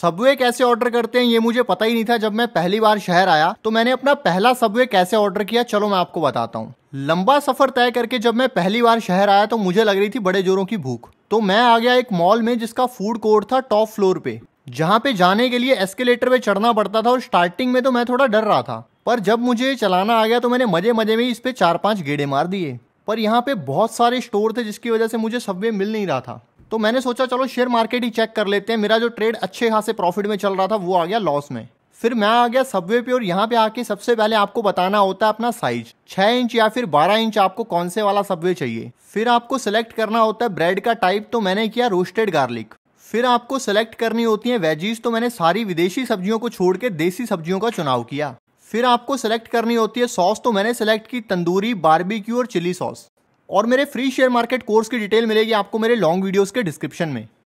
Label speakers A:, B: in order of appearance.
A: Subway कैसे order करते हैं ये मुझे पता ही नहीं था जब मैं पहली बार शहर आया तो मैंने अपना पहला सबवे कैसे ऑर्डर किया चलो मैं आपको बताता हूँ लंबा सफर तय करके जब मैं पहली बार शहर आया तो मुझे लग रही थी बड़े जोरों की भूख तो मैं आ गया एक मॉल में जिसका फूड कोर्ट था टॉप फ्लोर पे जहाँ पे जाने के लिए एस्केलेटर पे चढ़ना पड़ता था और स्टार्टिंग में तो मैं थोड़ा डर रहा था पर जब मुझे चलाना आ गया तो मैंने मजे मजे में इस पे चार पांच गेड़े मार दिए पर यहाँ पे बहुत सारे स्टोर थे जिसकी वजह से मुझे सबवे मिल नहीं रहा था तो मैंने सोचा चलो शेयर मार्केट ही चेक कर लेते हैं मेरा जो ट्रेड अच्छे खासे प्रॉफिट में चल रहा था वो आ गया लॉस में फिर मैं आ गया सबवे पे और यहाँ पे आके सबसे पहले आपको बताना होता है अपना साइज छह इंच या फिर बारह इंच आपको कौन से वाला सबवे चाहिए फिर आपको सिलेक्ट करना होता है ब्रेड का टाइप तो मैंने किया रोस्टेड गार्लिक फिर आपको सिलेक्ट करनी होती है वेजीज तो मैंने सारी विदेशी सब्जियों को छोड़ के देसी सब्जियों का चुनाव किया फिर आपको सिलेक्ट करनी होती है सॉस तो मैंने सिलेक्ट की तंदूरी बारबेक्यू और चिली सॉस और मेरे फ्री शेयर मार्केट कोर्स की डिटेल मिलेगी आपको मेरे लॉन्ग वीडियोस के डिस्क्रिप्शन में